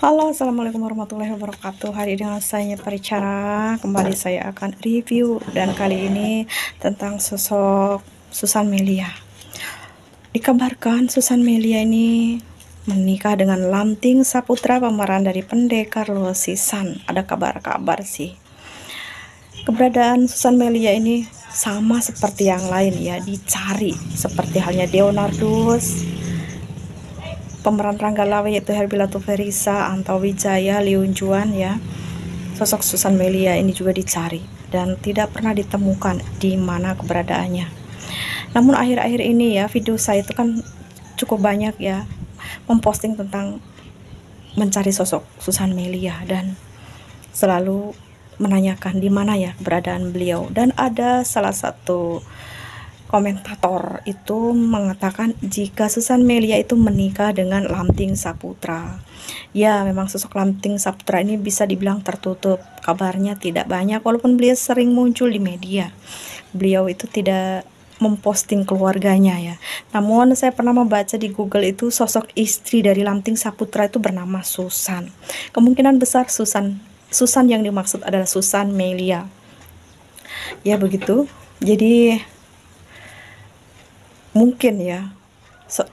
Halo assalamualaikum warahmatullahi wabarakatuh Hari ini rasanya pericara Kembali saya akan review Dan kali ini tentang sosok Susan Melia Dikabarkan Susan Melia ini menikah dengan Lanting Saputra pemeran dari pendekar Lusisan ada kabar-kabar sih keberadaan Susan Melia ini sama seperti yang lain ya dicari seperti halnya Leonardo pemeran Rangga Lawe yaitu Herbila Tuferisa, atau Wijaya, Liunjuan ya. Sosok Susan Melia ini juga dicari dan tidak pernah ditemukan di mana keberadaannya. Namun akhir-akhir ini ya video saya itu kan cukup banyak ya memposting tentang mencari sosok Susan Melia dan selalu menanyakan di mana ya keberadaan beliau dan ada salah satu komentator itu mengatakan jika Susan Melia itu menikah dengan Lamting Saputra. Ya, memang sosok Lamting Saputra ini bisa dibilang tertutup. Kabarnya tidak banyak walaupun beliau sering muncul di media. Beliau itu tidak memposting keluarganya ya. Namun saya pernah membaca di Google itu sosok istri dari Lamting Saputra itu bernama Susan. Kemungkinan besar Susan Susan yang dimaksud adalah Susan Melia. Ya begitu. Jadi mungkin ya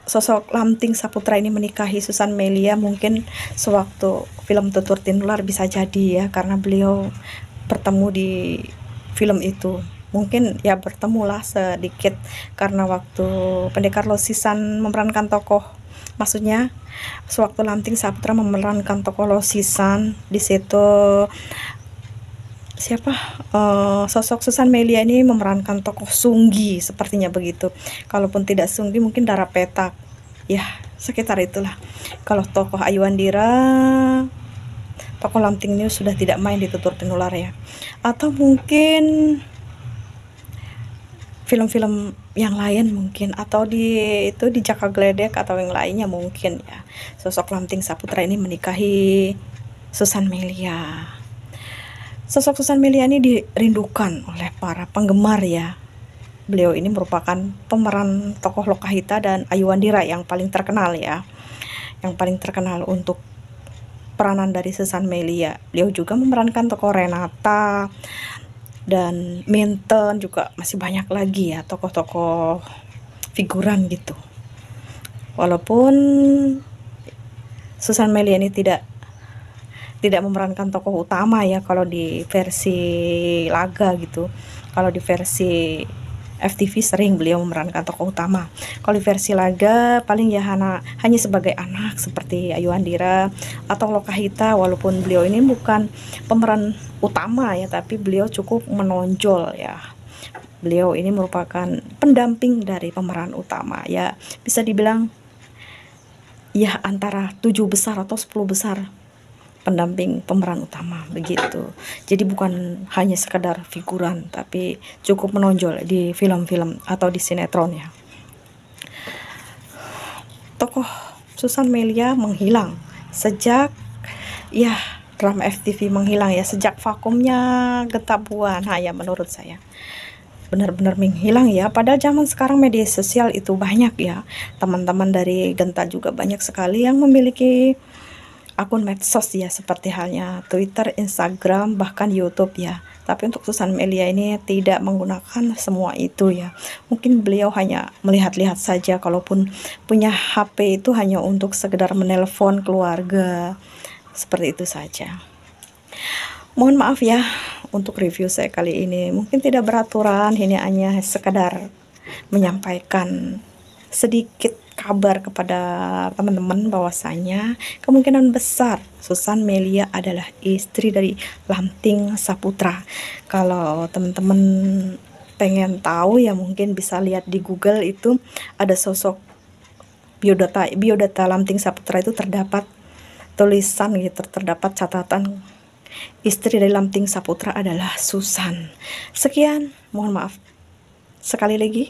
sosok Lamting Saputra ini menikahi Susan Melia mungkin sewaktu film Tutur Tinular bisa jadi ya karena beliau bertemu di film itu mungkin ya bertemulah sedikit karena waktu pendekar Losisan memerankan tokoh maksudnya sewaktu Lamting Saputra memerankan tokoh Losisan di situ siapa uh, sosok Susan Melia ini memerankan tokoh Sunggi sepertinya begitu. Kalaupun tidak Sunggi mungkin darah Petak. Ya, sekitar itulah. Kalau tokoh Ayuandira tokoh Lamting New sudah tidak main di tutur penular ya. Atau mungkin film-film yang lain mungkin atau di itu di Jaka Gledek atau yang lainnya mungkin ya. Sosok Lamting Saputra ini menikahi Susan Melia. Sosok Susan Meliani dirindukan oleh para penggemar ya. Beliau ini merupakan pemeran tokoh Lokahita dan Ayu Wandira yang paling terkenal ya. Yang paling terkenal untuk peranan dari Susan Melia. Beliau juga memerankan tokoh Renata dan Minton juga masih banyak lagi ya tokoh-tokoh figuran gitu. Walaupun Susan Melia ini tidak tidak memerankan tokoh utama ya kalau di versi laga gitu kalau di versi FTV sering beliau memerankan tokoh utama. Kalau di versi laga paling ya Hana, hanya sebagai anak seperti Ayu Andira atau Lokahita walaupun beliau ini bukan pemeran utama ya tapi beliau cukup menonjol ya. Beliau ini merupakan pendamping dari pemeran utama ya bisa dibilang ya antara tujuh besar atau sepuluh besar pendamping pemeran utama begitu. Jadi bukan hanya sekedar figuran tapi cukup menonjol di film-film atau di sinetron ya. Tokoh Susan Melia menghilang sejak ya drama FTV menghilang ya sejak vakumnya getabuan nah ya menurut saya benar-benar menghilang ya padahal zaman sekarang media sosial itu banyak ya teman-teman dari Genta juga banyak sekali yang memiliki akun medsos ya seperti halnya Twitter, Instagram, bahkan YouTube ya. Tapi untuk Susan Melia ini tidak menggunakan semua itu ya. Mungkin beliau hanya melihat-lihat saja kalaupun punya HP itu hanya untuk sekedar menelpon keluarga. Seperti itu saja. Mohon maaf ya untuk review saya kali ini. Mungkin tidak beraturan, ini hanya sekedar menyampaikan sedikit kabar kepada teman-teman bahwasanya kemungkinan besar Susan Melia adalah istri dari Lamting Saputra. Kalau teman-teman pengen tahu ya mungkin bisa lihat di Google itu ada sosok biodata biodata Lamting Saputra itu terdapat tulisan gitu terdapat catatan istri dari Lamting Saputra adalah Susan. Sekian, mohon maaf. Sekali lagi,